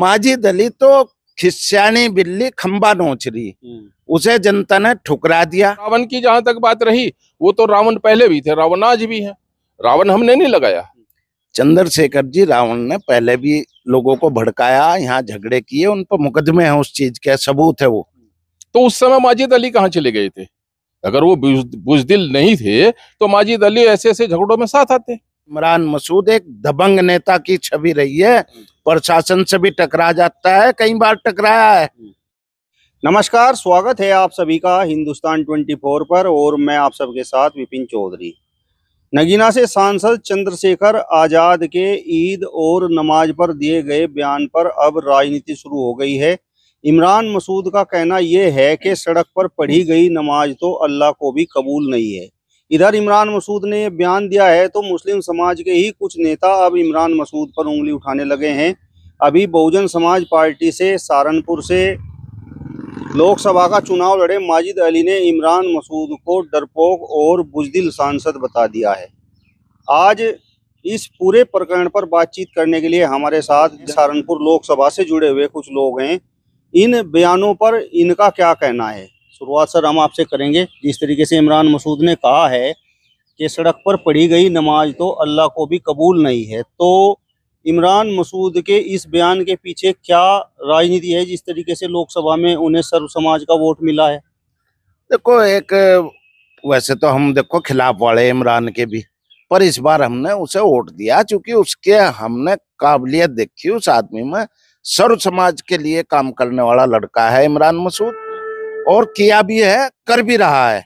माझी दली तो खिस्यानी बिल्ली खंबा नोच रही उसे जनता ने ठुकरा दिया रावण की जहां तक बात रही वो तो रावण पहले भी थे रावण आज भी है रावण हमने नहीं लगाया चंद्रशेखर जी रावण ने पहले भी लोगों को भड़काया यहाँ झगड़े किए उन पर मुकदमे हैं उस चीज के सबूत है वो तो उस समय माजिद अली कहाँ चले गए थे अगर वो बुजदिल नहीं थे तो माजिद अली ऐसे ऐसे झगड़ों में साथ आते इमरान मसूद एक दबंग नेता की छवि रही है प्रशासन से भी टकरा जाता है कई बार टकराया है नमस्कार स्वागत है आप सभी का हिंदुस्तान 24 पर और मैं आप सबके साथ विपिन चौधरी नगीना से सांसद चंद्रशेखर आजाद के ईद और नमाज पर दिए गए बयान पर अब राजनीति शुरू हो गई है इमरान मसूद का कहना यह है कि सड़क पर पढ़ी गई नमाज तो अल्लाह को भी कबूल नहीं है इधर इमरान मसूद ने ये बयान दिया है तो मुस्लिम समाज के ही कुछ नेता अब इमरान मसूद पर उंगली उठाने लगे हैं अभी बहुजन समाज पार्टी से सहारनपुर से लोकसभा का चुनाव लड़े माजिद अली ने इमरान मसूद को डरपोक और बुजदिल सांसद बता दिया है आज इस पूरे प्रकरण पर बातचीत करने के लिए हमारे साथ सहारनपुर लोकसभा से जुड़े हुए कुछ लोग हैं इन बयानों पर इनका क्या कहना है शुरुआत सर हम आपसे करेंगे जिस तरीके से इमरान मसूद ने कहा है कि सड़क पर पढ़ी गई नमाज तो अल्लाह को भी कबूल नहीं है तो इमरान मसूद के इस बयान के पीछे क्या राजनीति है जिस तरीके से लोकसभा में उन्हें सर्व समाज का वोट मिला है देखो एक वैसे तो हम देखो खिलाफ वाले इमरान के भी पर इस बार हमने उसे वोट दिया क्योंकि उसके हमने काबिलियत देखी उस आदमी में सर्व समाज के लिए काम करने वाला लड़का है इमरान मसूद और किया भी है कर भी रहा है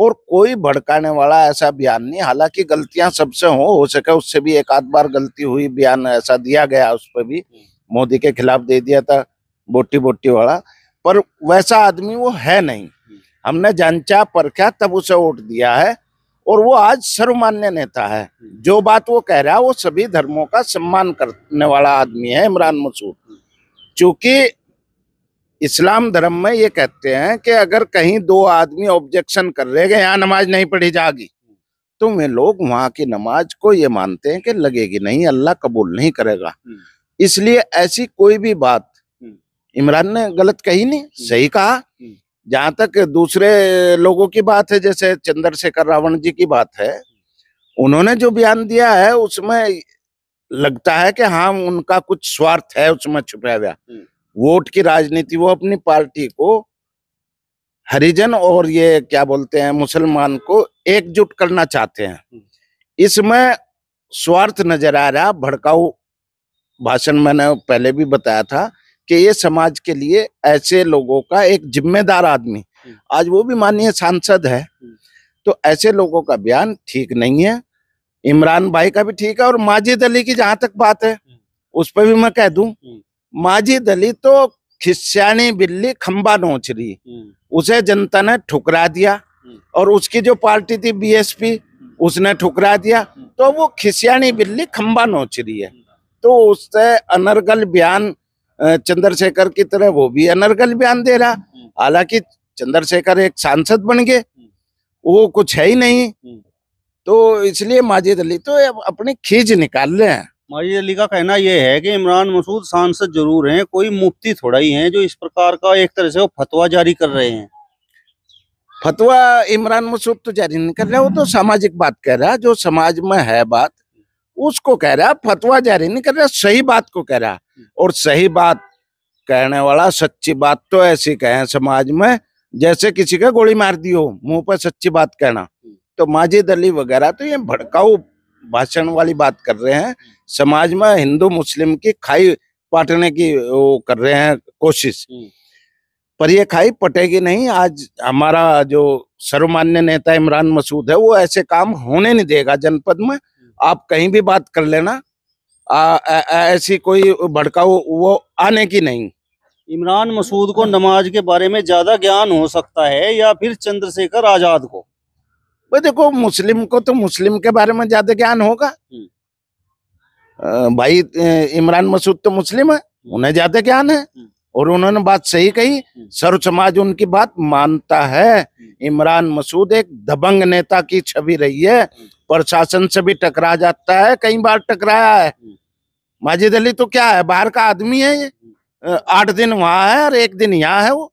और कोई भड़काने वाला ऐसा बयान नहीं हालांकि गलतियां सबसे हो हो सके उससे भी एक आध बार गलती हुई बयान ऐसा दिया गया उस पर भी मोदी के खिलाफ दे दिया था बोटी बोटी वाला पर वैसा आदमी वो है नहीं हमने पर क्या तब उसे वोट दिया है और वो आज सर्वमान्य नेता है जो बात वो कह रहा है वो सभी धर्मों का सम्मान करने वाला आदमी है इमरान मसूद चूंकि इस्लाम धर्म में ये कहते हैं कि अगर कहीं दो आदमी ऑब्जेक्शन कर रहे हैं यहाँ नमाज नहीं पढ़ी जाएगी तो वे लोग वहाँ की नमाज को ये मानते हैं कि लगेगी नहीं अल्लाह कबूल नहीं करेगा हम्म। इसलिए ऐसी कोई भी बात हम्म। इमरान ने गलत कही नहीं हम्म। सही कहा जहाँ तक दूसरे लोगों की बात है जैसे चंद्रशेखर रावण जी की बात है उन्होंने जो बयान दिया है उसमें लगता है कि हाँ उनका कुछ स्वार्थ है उसमें छुपा हुआ वोट की राजनीति वो अपनी पार्टी को हरिजन और ये क्या बोलते हैं मुसलमान को एकजुट करना चाहते हैं हम्म। इसमें स्वार्थ नजर आ रहा भड़काऊ भाषण मैंने पहले भी बताया था कि ये समाज के लिए ऐसे लोगों का एक जिम्मेदार आदमी हम्म। आज वो भी माननीय सांसद है हम्म। तो ऐसे लोगों का बयान ठीक नहीं है इमरान भाई का भी ठीक है और माजिद अली की जहां तक बात है उस पर भी मैं कह दूं माझी दली तो खिस्यानी बिल्ली खंबा नोच रही हम्म। उसे जनता ने ठुकरा दिया हम्म। और उसकी जो पार्टी थी बीएसपी हम्म। उसने ठुकरा दिया तो वो खिसियानी बिल्ली खंबा नोच रही है तो उससे अनर्गल बयान चंद्रशेखर की तरह वो भी अनर्गल बयान दे रहा हालांकि चंद्रशेखर एक सांसद बन गए वो कुछ है ही नहीं तो इसलिए माजिद अली तो अपनी खींच निकाल रहे हैं माजिद अली का कहना यह है कि इमरान मसूद सांसद जरूर हैं कोई मुफ्ती थोड़ा ही हैं जो इस प्रकार का एक तरह से वो फतवा जारी कर रहे हैं फतवा इमरान मसूद तो जारी नहीं कर रहा वो तो सामाजिक बात कह रहा जो समाज में है बात उसको कह रहा फतवा जारी नहीं कर रहा सही बात को कह रहा और सही बात कहने वाला सच्ची बात तो ऐसी कहे समाज में जैसे किसी का गोली मार दी हो मुंह पर सच्ची बात कहना तो माजिद अली वगैरह तो ये भड़काऊ भाषण वाली बात कर रहे हैं समाज में हिंदू मुस्लिम की खाई पाटने की वो कर रहे हैं कोशिश हम्म। पर ये खाई पटेगी नहीं आज हमारा जो सर्वमान्य नेता इमरान मसूद है वो ऐसे काम होने नहीं देगा जनपद में हम्म। आप कहीं भी बात कर लेना ऐसी कोई भड़काऊ वो आने की नहीं इमरान मसूद को नमाज के बारे में ज्यादा ज्ञान हो सकता है या फिर चंद्रशेखर आजाद को भाई देखो मुस्लिम को तो मुस्लिम के बारे में ज्यादा ज्ञान होगा हम्म। भाई इमरान मसूद तो मुस्लिम है हम्म। उन्हें ज्यादा ज्ञान है हम्म। और उन्होंने बात सही कही सर्व समाज उनकी बात मानता है इमरान मसूद एक दबंग नेता की छवि रही है प्रशासन से भी टकरा जाता है कई बार टकराया है माजिद अली तो क्या है बाहर का आदमी है ये आठ दिन वहां है और एक दिन यहाँ है वो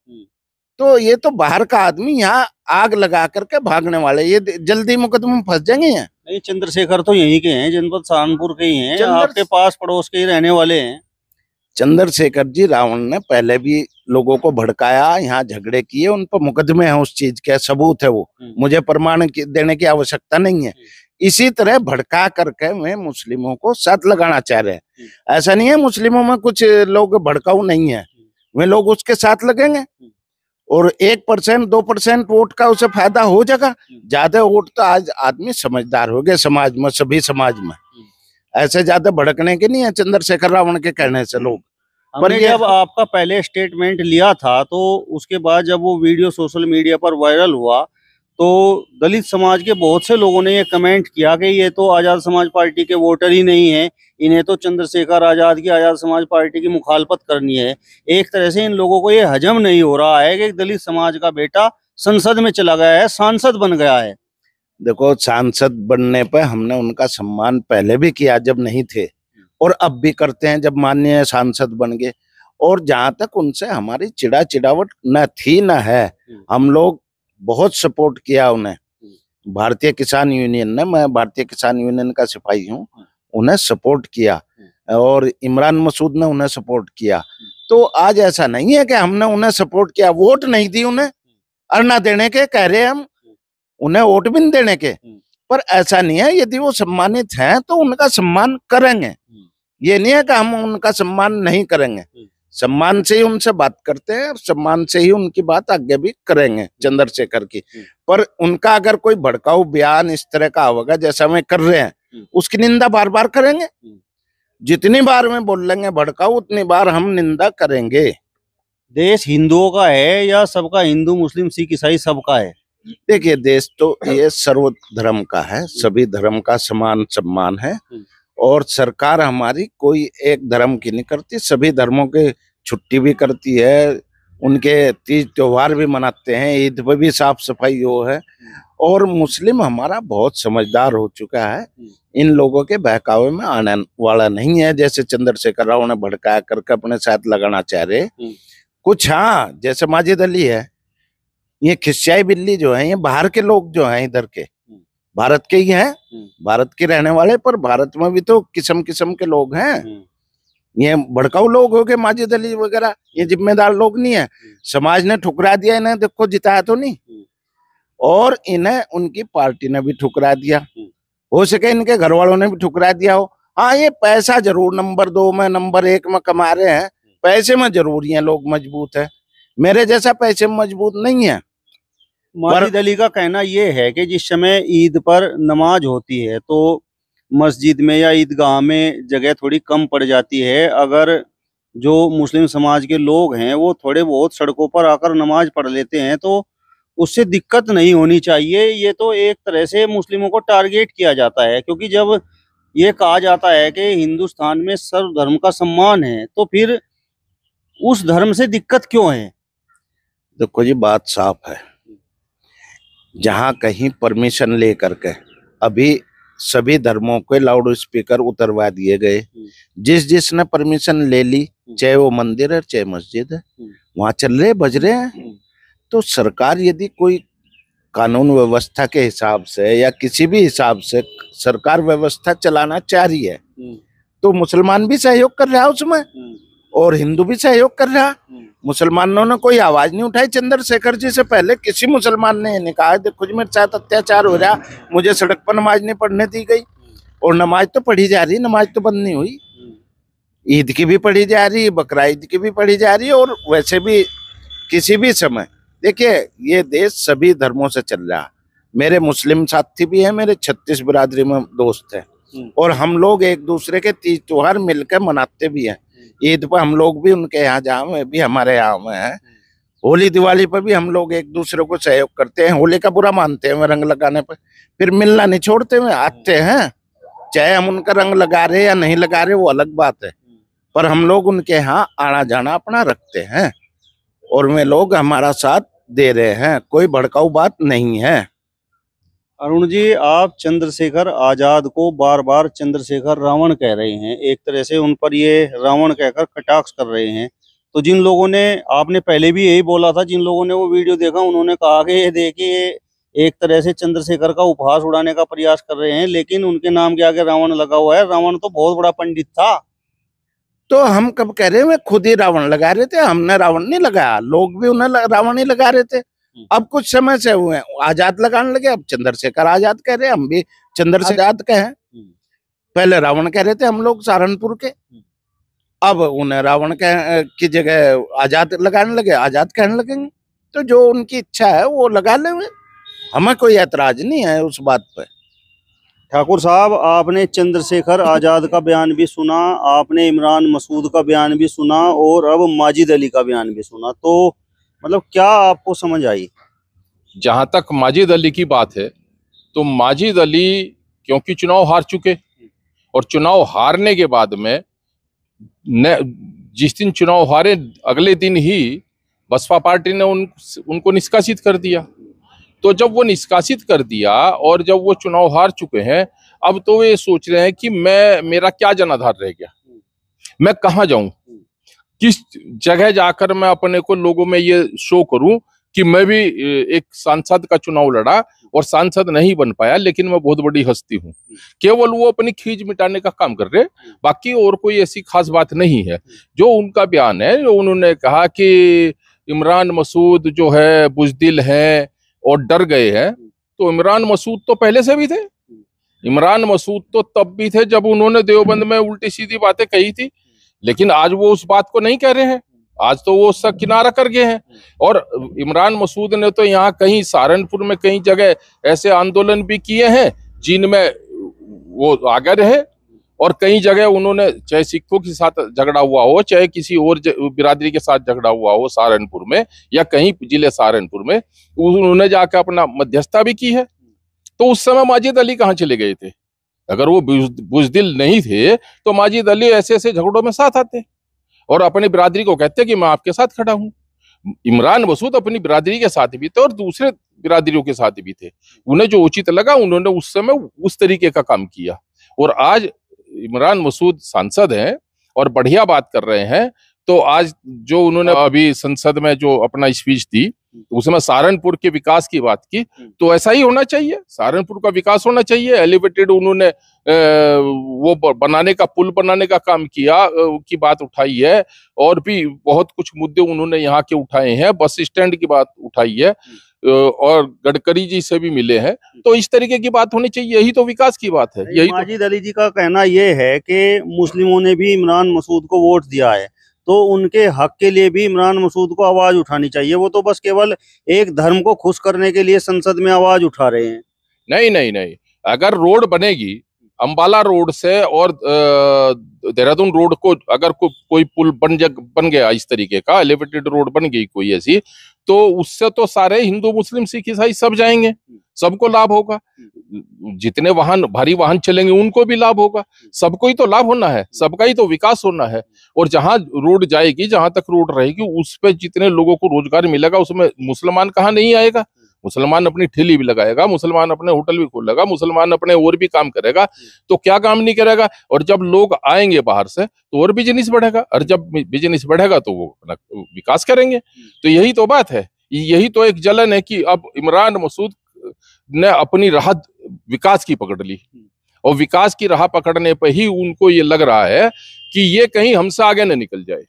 तो ये तो बाहर का आदमी यहाँ आग लगा करके भागने वाले ये जल्दी मुकदमे में फंस जाएंगे यहाँ नहीं चंद्रशेखर तो यहीं के हैं जनपद सहारनपुर के ही हैं आपके पास पड़ोस के ही रहने वाले हैं चंद्रशेखर जी रावण ने पहले भी लोगों को भड़काया यहाँ झगड़े किए उन पर मुकदमे हैं उस चीज के सबूत है वो हम्म। मुझे प्रमाण देने की आवश्यकता नहीं है हम्म। इसी तरह भड़का करके वे मुस्लिमों को साथ लगाना चाह रहे हैं हम्म। ऐसा नहीं है मुस्लिमों में कुछ लोग भड़काऊ नहीं है वे लोग उसके साथ लगेंगे और एक परसेंट दो परसेंट वोट का उसे फायदा हो जाएगा हम्म। ज्यादा वोट तो आज आदमी समझदार हो गए समाज में सभी समाज में हम्म। ऐसे ज्यादा भड़कने के नहीं है चंद्रशेखर रावण के कहने से लोग पर जब आपका पहले स्टेटमेंट लिया था तो उसके बाद जब वो वीडियो सोशल मीडिया पर वायरल हुआ तो दलित समाज के बहुत से लोगों ने ये कमेंट किया कि ये तो आज़ाद समाज पार्टी के वोटर ही नहीं है इन्हें तो चंद्रशेखर आज़ाद की आज़ाद समाज पार्टी की मुखालपत करनी है एक तरह से इन लोगों को ये हजम नहीं हो रहा है कि दलित समाज का बेटा संसद में चला गया है सांसद बन गया है देखो सांसद बनने पर हमने उनका सम्मान पहले भी किया जब नहीं थे और अब भी करते हैं जब माननीय सांसद बन गए और जहाँ तक उनसे हमारी चिड़ा चिड़ावट न थी न है हम्म। हम लोग बहुत सपोर्ट किया उन्हें भारतीय किसान यूनियन ने मैं भारतीय किसान यूनियन का सिपाही हूँ हाँ। उन्हें सपोर्ट किया हाँ। और इमरान मसूद ने उन्हें सपोर्ट किया हाँ। तो आज ऐसा नहीं है कि हमने उन्हें सपोर्ट किया वोट नहीं दी उन्हें अरना देने के कह रहे हम उन्हें वोट भी नहीं देने के पर ऐसा नहीं है यदि वो सम्मानित हैं तो उनका सम्मान करेंगे ये नहीं है कि हम उनका सम्मान नहीं करेंगे सम्मान से ही उनसे बात करते हैं और सम्मान से ही उनकी बात आगे भी करेंगे चंद्रशेखर की हम्म। पर उनका अगर कोई भड़काऊ बयान इस तरह का होगा जैसा वे कर रहे हैं हम्म। उसकी निंदा बार बार करेंगे हम्म। जितनी बार में बोल लेंगे भड़काऊ उतनी बार हम निंदा करेंगे देश हिंदुओं का है या सबका हिंदू मुस्लिम सिख ईसाई सबका है देखिए देश तो हाँ। ये सर्व धर्म का है सभी धर्म का समान सम्मान है और सरकार हमारी कोई एक धर्म की नहीं करती सभी धर्मों के छुट्टी भी करती है उनके तीज त्योहार भी मनाते हैं ईद पर भी साफ सफाई हो है और मुस्लिम हमारा बहुत समझदार हो चुका है इन लोगों के बहकावे में आने वाला नहीं है जैसे चंद्रशेखर राव ने भड़काया करके अपने साथ लगाना चाह रहे कुछ हाँ जैसे माजिद अली है ये खिस्याई बिल्ली जो है ये बाहर के लोग जो है इधर के भारत के ही हैं हम्म। भारत के रहने वाले पर भारत में भी तो किस्म किस्म के लोग हैं हम्म। ये भड़काऊ लोग हो गए माजिद अली वगैरह ये जिम्मेदार लोग नहीं है हम्म। समाज ने ठुकरा दिया इन्हें देखो जिताया तो नहीं हम्म। और इन्हें उनकी पार्टी ने भी ठुकरा दिया हम्म। हो सके इनके घर वालों ने भी ठुकरा दिया हो हाँ ये पैसा जरूर नंबर दो में नंबर एक में कमा रहे हैं पैसे में जरूर ये लोग मजबूत है मेरे जैसा पैसे मजबूत नहीं है माजिद अली का कहना यह है कि जिस समय ईद पर नमाज होती है तो मस्जिद में या ईदगाह में जगह थोड़ी कम पड़ जाती है अगर जो मुस्लिम समाज के लोग हैं वो थोड़े बहुत सड़कों पर आकर नमाज पढ़ लेते हैं तो उससे दिक्कत नहीं होनी चाहिए ये तो एक तरह से मुस्लिमों को टारगेट किया जाता है क्योंकि जब ये कहा जाता है कि हिंदुस्तान में सर्व धर्म का सम्मान है तो फिर उस धर्म से दिक्कत क्यों है देखो जी बात साफ है जहाँ कहीं परमिशन ले करके अभी सभी धर्मों के लाउड स्पीकर उतरवा दिए गए हम्म। जिस जिसने परमिशन ले ली हम्म। चाहे वो मंदिर है चाहे मस्जिद है हम्म। वहाँ चल रहे बज रहे हैं तो सरकार यदि कोई कानून व्यवस्था के हिसाब से या किसी भी हिसाब से सरकार व्यवस्था चलाना चाह रही है तो मुसलमान भी सहयोग कर रहा उसमें और हिंदू भी सहयोग कर रहा मुसलमानों ने कोई आवाज नहीं उठाई चंद्रशेखर जी से पहले किसी मुसलमान ने नहीं कहा देखो जी मेरे साथ अत्याचार हो रहा मुझे सड़क पर नमाज नहीं पढ़ने दी गई और नमाज तो पढ़ी जा रही नमाज तो बंद नहीं हुई ईद की भी पढ़ी जा रही बकरा ईद की भी पढ़ी जा रही है और वैसे भी किसी भी समय देखिए ये देश सभी धर्मों से चल रहा मेरे मुस्लिम साथी भी हैं मेरे छत्तीस बिरादरी में दोस्त हैं हम्म। और हम लोग एक दूसरे के तीज त्योहार मिलकर मनाते भी हैं ईद पर हम लोग भी उनके यहाँ जाओ भी हमारे यहाँ में है होली दिवाली पर भी हम लोग एक दूसरे को सहयोग करते हैं होली का बुरा मानते हैं रंग लगाने पर फिर मिलना नहीं छोड़ते हुए आते हम्म। हैं चाहे हम उनका रंग लगा रहे या नहीं लगा रहे वो अलग बात है हम्म। पर हम लोग उनके यहाँ आना जाना अपना रखते हैं और वे लोग हमारा साथ दे रहे हैं कोई भड़काऊ बात नहीं है अरुण जी आप चंद्रशेखर आजाद को बार बार चंद्रशेखर रावण कह रहे हैं एक तरह से उन पर ये रावण कहकर कटाक्ष कर रहे हैं तो जिन लोगों ने आपने पहले भी यही बोला था जिन लोगों ने वो वीडियो देखा उन्होंने कहा कि ये देखिए एक तरह से चंद्रशेखर का उपहास उड़ाने का प्रयास कर रहे हैं लेकिन उनके नाम के आगे रावण लगा हुआ है रावण तो बहुत बड़ा पंडित था तो हम कब कह रहे हैं खुद ही रावण लगा रहे थे हमने रावण नहीं लगाया लोग भी उन्हें रावण ही लगा रहे थे हम्म। अब कुछ समय से हुए आजाद लगाने लगे अब चंद्रशेखर आजाद कह रहे हम भी चंद्रशेखर आजाद हम्म। पहले रावण कह रहे थे हम लोग सहारनपुर के हम्म। अब उन्हें रावण कह की जगह आजाद लगाने लगे आजाद कहने लगेंगे तो जो उनकी इच्छा है वो लगा ले हमें कोई ऐतराज नहीं है उस बात पे ठाकुर साहब आपने चंद्रशेखर आजाद का बयान भी सुना आपने इमरान मसूद का बयान भी सुना और अब माजिद अली का बयान भी सुना तो मतलब क्या आपको समझ आई जहां तक माजिद अली की बात है तो माजिद अली क्योंकि चुनाव हार चुके और चुनाव हारने के बाद में जिस दिन चुनाव हारे अगले दिन ही बसपा पार्टी ने उन उनको निष्कासित कर दिया तो जब वो निष्कासित कर दिया और जब वो चुनाव हार चुके हैं अब तो वे सोच रहे हैं कि मैं मेरा क्या जनाधार रह गया मैं कहाँ जाऊं किस जगह जाकर मैं अपने को लोगों में ये शो करूं कि मैं भी एक सांसद का चुनाव लड़ा और सांसद नहीं बन पाया लेकिन मैं बहुत बड़ी हस्ती हूँ केवल वो अपनी खींच मिटाने का काम कर रहे बाकी और कोई ऐसी खास बात नहीं है जो उनका बयान है उन्होंने कहा कि इमरान मसूद जो है बुजदिल है और डर गए हैं तो इमरान मसूद तो पहले से भी थे इमरान मसूद तो तब भी थे जब उन्होंने देवबंद में उल्टी सीधी बातें कही थी लेकिन आज वो उस बात को नहीं कह रहे हैं आज तो वो उसका किनारा कर गए हैं और इमरान मसूद ने तो यहाँ कहीं सहारनपुर में कई जगह ऐसे आंदोलन भी किए हैं जिनमें वो आगे रहे और कई जगह उन्होंने चाहे सिखों के साथ झगड़ा हुआ हो चाहे किसी और बिरादरी के साथ झगड़ा हुआ हो सहारनपुर में या कहीं जिले सहारनपुर में उन्होंने जाकर अपना मध्यस्थता भी की है तो उस समय माजिद अली कहाँ चले गए थे अगर वो बुजदिल नहीं थे तो माजिद अली ऐसे ऐसे झगड़ों में साथ आते और अपनी बिरादरी को कहते कि मैं आपके साथ खड़ा हूँ इमरान मसूद अपनी बिरादरी के साथ भी थे और दूसरे बिरादरियों के साथ भी थे उन्हें जो उचित लगा उन्होंने उस समय उस तरीके का काम किया और आज इमरान मसूद सांसद हैं और बढ़िया बात कर रहे हैं तो आज जो उन्होंने अभी संसद में जो अपना स्पीच दी उस समय सहारनपुर के विकास की बात की हम्म। तो ऐसा ही होना चाहिए सहारनपुर का विकास होना चाहिए एलिवेटेड उन्होंने वो बनाने का पुल बनाने का काम किया की बात उठाई है और भी बहुत कुछ मुद्दे उन्होंने यहाँ के उठाए हैं बस स्टैंड की बात उठाई है हम्म। और गडकरी जी से भी मिले हैं हम्म। तो इस तरीके की बात होनी चाहिए यही तो विकास की बात है यही तो... अली जी का कहना यह है कि मुस्लिमों ने भी इमरान मसूद को वोट दिया है तो उनके हक के लिए भी इमरान मसूद को आवाज उठानी चाहिए वो तो बस केवल एक धर्म को खुश करने के लिए संसद में आवाज उठा रहे हैं नहीं नहीं नहीं अगर रोड बनेगी अम्बाला रोड से और देहरादून रोड को अगर को, कोई पुल बन जग बन गया इस तरीके का एलिवेटेड रोड बन गई कोई ऐसी तो उससे तो सारे हिंदू मुस्लिम सिख ईसाई सब जाएंगे हम्म। सबको लाभ होगा जितने वाहन भारी वाहन चलेंगे उनको भी लाभ होगा सबको ही तो लाभ होना है सबका ही तो विकास होना है और जहां रोड जाएगी जहां तक रोड रहेगी उस पर जितने लोगों को रोजगार मिलेगा उसमें मुसलमान कहाँ नहीं आएगा मुसलमान अपनी ठेली भी लगाएगा मुसलमान अपने होटल भी खोलेगा मुसलमान अपने और भी काम करेगा तो क्या काम नहीं करेगा और जब लोग आएंगे बाहर से तो और बिजनेस बढ़ेगा और जब बिजनेस बढ़ेगा तो वो अपना विकास करेंगे तो यही तो बात है यही तो एक जलन है कि अब इमरान मसूद ने अपनी राह विकास की पकड़ ली और विकास की राह पकड़ने पर ही उनको ये लग रहा है कि ये कहीं हमसे आगे न निकल जाए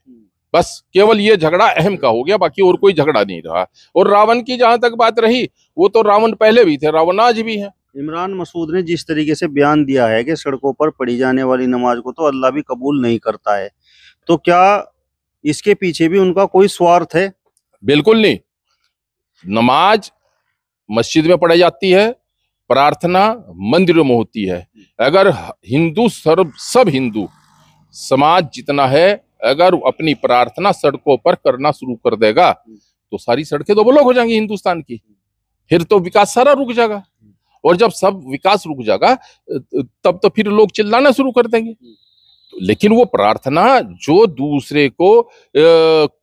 बस केवल ये झगड़ा अहम का हो गया बाकी और कोई झगड़ा नहीं रहा और रावण की जहां तक बात रही वो तो रावण पहले भी थे रावण आज भी है इमरान मसूद ने जिस तरीके से बयान दिया है कि सड़कों पर पढ़ी जाने वाली नमाज को तो अल्लाह भी कबूल नहीं करता है तो क्या इसके पीछे भी उनका कोई स्वार्थ है बिल्कुल नहीं नमाज मस्जिद में पढ़ाई जाती है प्रार्थना मंदिरों में होती है अगर हिंदू सर्व सब हिंदू समाज जितना है अगर अपनी प्रार्थना सड़कों पर करना शुरू कर देगा तो सारी सड़कें तो ब्लॉक हो जाएंगी हिंदुस्तान की फिर तो विकास सारा रुक जाएगा और जब सब विकास रुक जाएगा तब तो फिर लोग चिल्लाना शुरू कर देंगे लेकिन वो प्रार्थना जो दूसरे को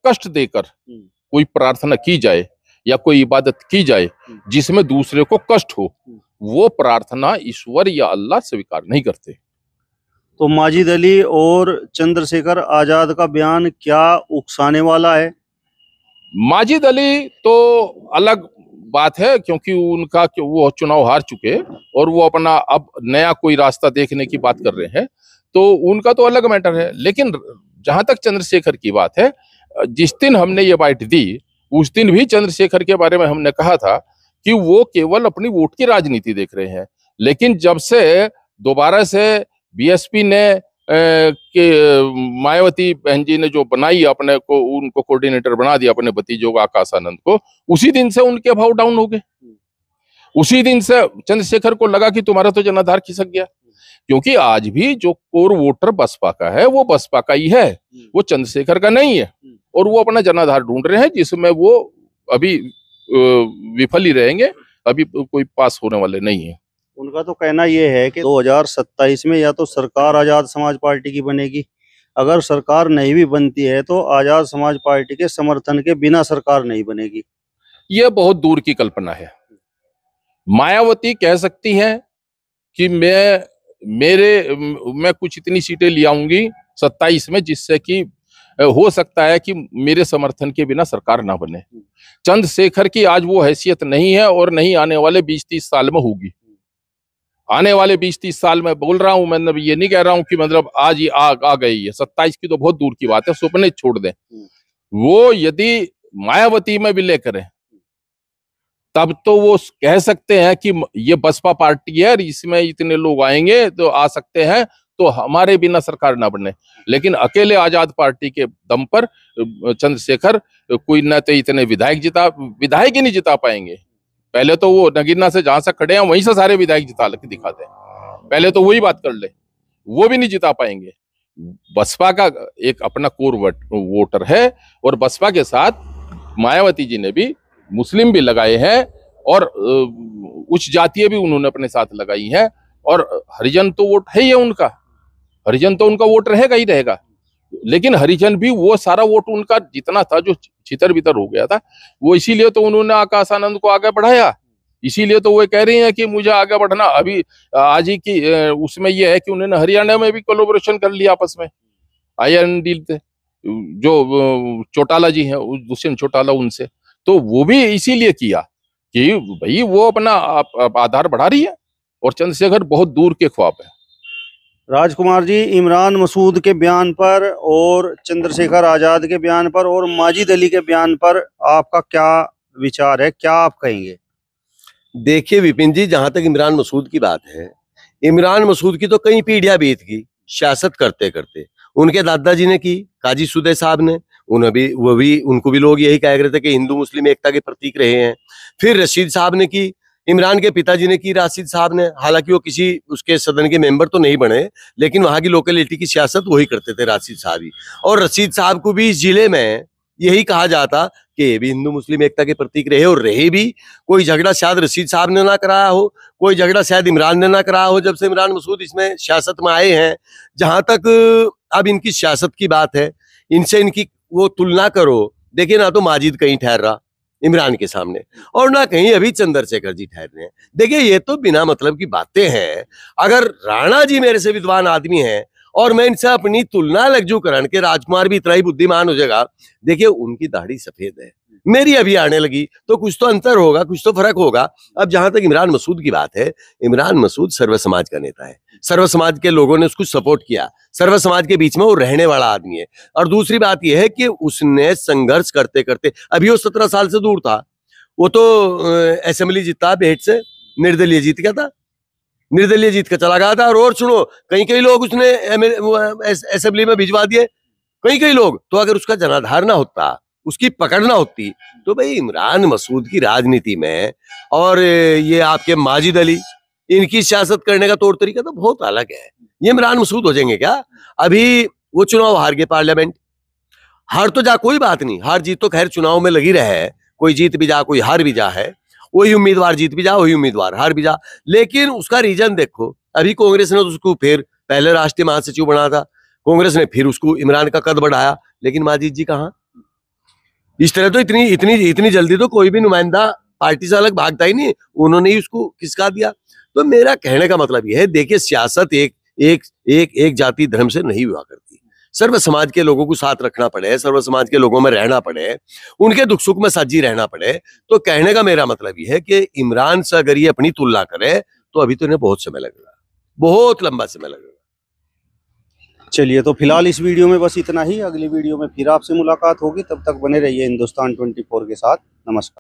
कष्ट देकर कोई प्रार्थना की जाए या कोई इबादत की जाए हम्म। जिसमें दूसरे को कष्ट हो हम्म। वो प्रार्थना ईश्वर या अल्लाह स्वीकार नहीं करते तो माजिद अली और चंद्रशेखर आजाद का बयान क्या उकसाने वाला है माजिद अली तो अलग बात है क्योंकि उनका वो चुनाव हार चुके और वो अपना अब नया कोई रास्ता देखने की बात कर रहे हैं तो उनका तो अलग मैटर है लेकिन जहां तक चंद्रशेखर की बात है जिस दिन हमने ये बाइट दी उस दिन भी चंद्रशेखर के बारे में हमने कहा था कि वो केवल अपनी वोट की राजनीति देख रहे हैं लेकिन जब से दोबारा से बीएसपी ने के मायावती बहन जी ने जो बनाई अपने को उनको कोऑर्डिनेटर बना दिया अपने भतीजो आकाश आनंद को उसी दिन से उनके भाव डाउन हो गए उसी दिन से चंद्रशेखर को लगा कि तुम्हारा तो जनाधार खिसक गया क्योंकि आज भी जो कोर वोटर बसपा का है वो बसपा का ही है वो चंद्रशेखर का नहीं है और वो अपना जनाधार ढूंढ रहे हैं जिसमें वो अभी विफल ही रहेंगे अभी कोई पास होने वाले नहीं है उनका तो कहना यह है कि दो में या तो सरकार आज़ाद समाज पार्टी की बनेगी अगर सरकार नहीं भी बनती है तो आज़ाद समाज पार्टी के समर्थन के बिना सरकार नहीं बनेगी यह बहुत दूर की कल्पना है मायावती कह सकती है कि मैं मेरे मैं कुछ इतनी सीटें ले आऊंगी सत्ताईस में जिससे कि हो सकता है कि मेरे समर्थन के बिना सरकार ना बने चंद्रशेखर की आज वो हैसियत नहीं है और नहीं आने वाले बीस तीस साल में होगी आने वाले बीस तीस साल में बोल रहा हूं मतलब ये नहीं कह रहा हूं कि मतलब आज ही आग आ गई है सत्ताईस की तो बहुत दूर की बात है सपने छोड़ दें वो यदि मायावती में विलय करें तब तो वो कह सकते हैं कि ये बसपा पार्टी है और इसमें इतने लोग आएंगे तो आ सकते हैं तो हमारे बिना सरकार ना बने लेकिन अकेले आजाद पार्टी के दम पर चंद्रशेखर कोई ना तो इतने विधायक जिता विधायक ही नहीं जिता पाएंगे पहले तो वो नगीना से जहां से खड़े हैं वहीं से सारे विधायक जिता लेके दिखाते हैं पहले तो वही बात कर ले वो भी नहीं जिता पाएंगे बसपा का एक अपना कोर वोटर है और बसपा के साथ मायावती जी ने भी मुस्लिम भी लगाए हैं और उच्च जातीय भी उन्होंने अपने साथ लगाई है और हरिजन तो वोट है ही है उनका हरिजन तो उनका वोट रहेगा ही रहेगा लेकिन हरिजन भी वो सारा वोट उनका जितना था जो छितर बितर हो गया था वो इसीलिए तो उन्होंने आकाश आनंद को आगे बढ़ाया इसीलिए तो वो कह रही हैं कि मुझे आगे बढ़ना अभी आज ही की उसमें ये है कि उन्होंने हरियाणा में भी कोलोबोरेशन कर लिया आपस में आई एन जो चौटाला जी हैं दुष्यंत चौटाला उनसे तो वो भी इसीलिए किया कि भाई वो अपना आधार बढ़ा रही है और चंद्रशेखर बहुत दूर के ख्वाब है राजकुमार जी इमरान मसूद के बयान पर और चंद्रशेखर आज़ाद के बयान पर और माजिद अली के बयान पर आपका क्या विचार है क्या आप कहेंगे देखिए विपिन जी जहां तक इमरान मसूद की बात है इमरान मसूद की तो कई पीढ़ियां बीत गई सियासत करते करते उनके दादाजी ने की काजी सुदे साहब ने उन्हें भी वो भी उनको भी लोग यही कह रहे थे कि हिंदू मुस्लिम एकता के प्रतीक रहे हैं फिर रशीद साहब ने की इमरान के पिताजी ने की राशिद साहब ने हालांकि वो किसी उसके सदन के मेंबर तो नहीं बने लेकिन वहाँ की लोकेलिटी की सियासत वही करते थे राशिद साहब ही और रशीद साहब को भी जिले में यही कहा जाता कि ये भी हिंदू मुस्लिम एकता के प्रतीक रहे और रहे भी कोई झगड़ा शायद रशीद साहब ने ना कराया हो कोई झगड़ा शायद इमरान ने ना कराया हो जब से इमरान मसूद इसमें सियासत में आए हैं जहाँ तक अब इनकी सियासत की बात है इनसे इनकी वो तुलना करो देखिए ना तो माजिद कहीं ठहर रहा इमरान के सामने और ना कहीं अभी चंद्रशेखर जी ठहर रहे हैं देखिए ये तो बिना मतलब की बातें हैं अगर राणा जी मेरे से विद्वान आदमी हैं और मैं इनसे अपनी तुलना लगजू करण के राजकुमार भी इतना ही बुद्धिमान हो जाएगा देखिए उनकी दाढ़ी सफेद है मेरी अभी आने लगी तो कुछ तो अंतर होगा कुछ तो फर्क होगा अब जहां तक इमरान मसूद की बात है इमरान मसूद सर्व समाज का नेता है सर्व समाज के लोगों ने उसको सपोर्ट किया सर्व समाज के बीच में वो रहने वाला आदमी है और दूसरी बात यह है कि उसने संघर्ष करते करते अभी वो सत्रह साल से दूर था वो तो असेंबली जीतता बेहट से निर्दलीय जीत गया था निर्दलीय जीत का चला गया था और सुनो कई कई लोग उसने असेंबली में भिजवा दिए कई कई लोग तो अगर उसका जनाधार ना होता उसकी पकड़ना होती तो भाई इमरान मसूद की राजनीति में और ये आपके माजिद अली इनकी सियासत करने का तौर तरीका तो बहुत अलग है ये इमरान मसूद हो जाएंगे क्या अभी वो चुनाव हार गए पार्लियामेंट हार तो जा कोई बात नहीं हार जीत तो खैर चुनाव में लगी रहे कोई जीत भी जा कोई हार भी जा है वही उम्मीदवार जीत भी जा वही उम्मीदवार हार भी जा लेकिन उसका रीजन देखो अभी कांग्रेस ने तो उसको फिर पहले राष्ट्रीय महासचिव बना था कांग्रेस ने फिर उसको इमरान का कद बढ़ाया लेकिन माजिद जी कहाँ इस तरह तो इतनी इतनी इतनी जल्दी तो कोई भी नुमाइंदा पार्टी से अलग भागता ही नहीं उन्होंने ही उसको खिसका दिया तो मेरा कहने का मतलब यह है देखिए सियासत एक एक एक एक जाति धर्म से नहीं हुआ करती सर्व समाज के लोगों को साथ रखना पड़े सर्व समाज के लोगों में रहना पड़े उनके दुख सुख में साझी रहना पड़े तो कहने का मेरा मतलब यह है कि इमरान से अगर ये अपनी तुलना करे तो अभी तो इन्हें बहुत समय लगेगा बहुत लंबा समय लगेगा चलिए तो फिलहाल इस वीडियो में बस इतना ही अगली वीडियो में फिर आपसे मुलाकात होगी तब तक बने रहिए हिंदुस्तान 24 के साथ नमस्कार